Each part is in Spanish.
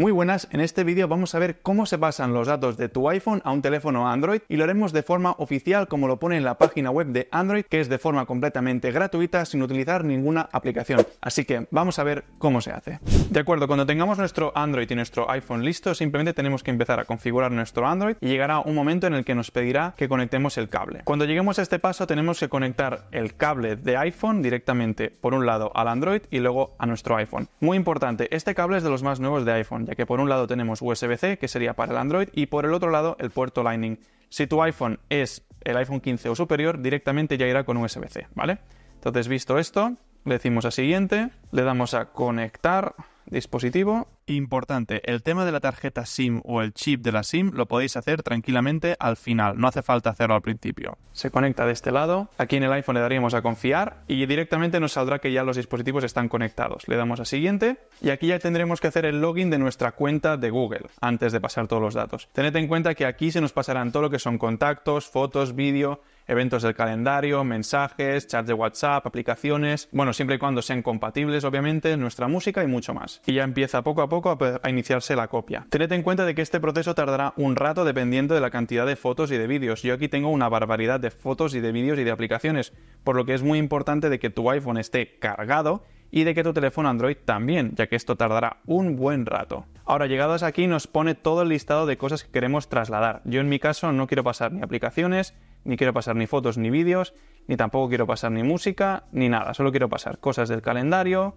Muy buenas, en este vídeo vamos a ver cómo se pasan los datos de tu iPhone a un teléfono Android y lo haremos de forma oficial como lo pone en la página web de Android que es de forma completamente gratuita sin utilizar ninguna aplicación. Así que vamos a ver cómo se hace. De acuerdo, cuando tengamos nuestro Android y nuestro iPhone listo simplemente tenemos que empezar a configurar nuestro Android y llegará un momento en el que nos pedirá que conectemos el cable. Cuando lleguemos a este paso tenemos que conectar el cable de iPhone directamente por un lado al Android y luego a nuestro iPhone. Muy importante, este cable es de los más nuevos de iPhone ya que por un lado tenemos USB-C, que sería para el Android, y por el otro lado el puerto Lightning. Si tu iPhone es el iPhone 15 o superior, directamente ya irá con USB-C, ¿vale? Entonces, visto esto, le decimos a siguiente, le damos a conectar, dispositivo. Importante, el tema de la tarjeta SIM o el chip de la SIM lo podéis hacer tranquilamente al final, no hace falta hacerlo al principio. Se conecta de este lado, aquí en el iPhone le daríamos a confiar y directamente nos saldrá que ya los dispositivos están conectados. Le damos a siguiente y aquí ya tendremos que hacer el login de nuestra cuenta de Google antes de pasar todos los datos. Tened en cuenta que aquí se nos pasarán todo lo que son contactos, fotos, vídeo eventos del calendario, mensajes, chats de WhatsApp, aplicaciones, bueno, siempre y cuando sean compatibles, obviamente, nuestra música y mucho más. Y ya empieza poco a poco a, iniciarse la copia. Tened en cuenta de que este proceso tardará un rato dependiendo de la cantidad de fotos y de vídeos. Yo aquí tengo una barbaridad de fotos y de vídeos y de aplicaciones, por lo que es muy importante de que tu iPhone esté cargado y de que tu teléfono Android también, ya que esto tardará un buen rato. Ahora, llegados aquí, nos pone todo el listado de cosas que queremos trasladar. Yo en mi caso no quiero pasar ni aplicaciones, ni quiero pasar ni fotos ni vídeos, ni tampoco quiero pasar ni música, ni nada. Solo quiero pasar cosas del calendario,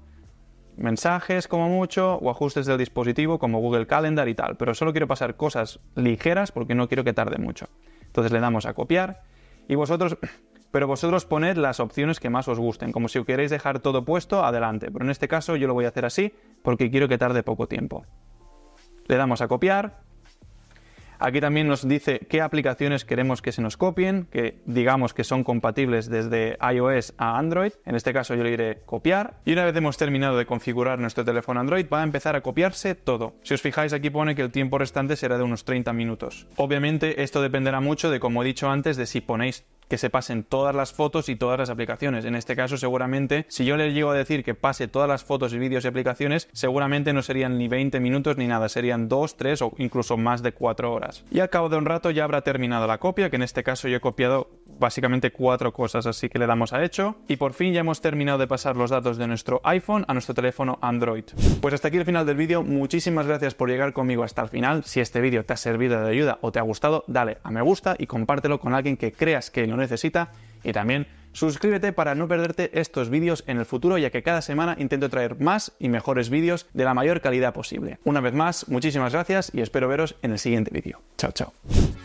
mensajes como mucho, o ajustes del dispositivo como Google Calendar y tal. Pero solo quiero pasar cosas ligeras porque no quiero que tarde mucho. Entonces le damos a copiar y vosotros... Pero vosotros poned las opciones que más os gusten, como si queréis dejar todo puesto, adelante. Pero en este caso yo lo voy a hacer así porque quiero que tarde poco tiempo. Le damos a copiar Aquí también nos dice qué aplicaciones queremos que se nos copien, que digamos que son compatibles desde iOS a Android. En este caso yo le iré copiar. Y una vez hemos terminado de configurar nuestro teléfono Android, va a empezar a copiarse todo. Si os fijáis aquí pone que el tiempo restante será de unos 30 minutos. Obviamente esto dependerá mucho de, como he dicho antes, de si ponéis que se pasen todas las fotos y todas las aplicaciones. En este caso, seguramente, si yo les llego a decir que pase todas las fotos y vídeos y aplicaciones, seguramente no serían ni 20 minutos ni nada, serían 2, 3 o incluso más de 4 horas. Y al cabo de un rato ya habrá terminado la copia, que en este caso yo he copiado básicamente cuatro cosas, así que le damos a hecho. Y por fin ya hemos terminado de pasar los datos de nuestro iPhone a nuestro teléfono Android. Pues hasta aquí el final del vídeo, muchísimas gracias por llegar conmigo hasta el final. Si este vídeo te ha servido de ayuda o te ha gustado, dale a me gusta y compártelo con alguien que creas que lo necesita y también suscríbete para no perderte estos vídeos en el futuro, ya que cada semana intento traer más y mejores vídeos de la mayor calidad posible. Una vez más, muchísimas gracias y espero veros en el siguiente vídeo. Chao, chao.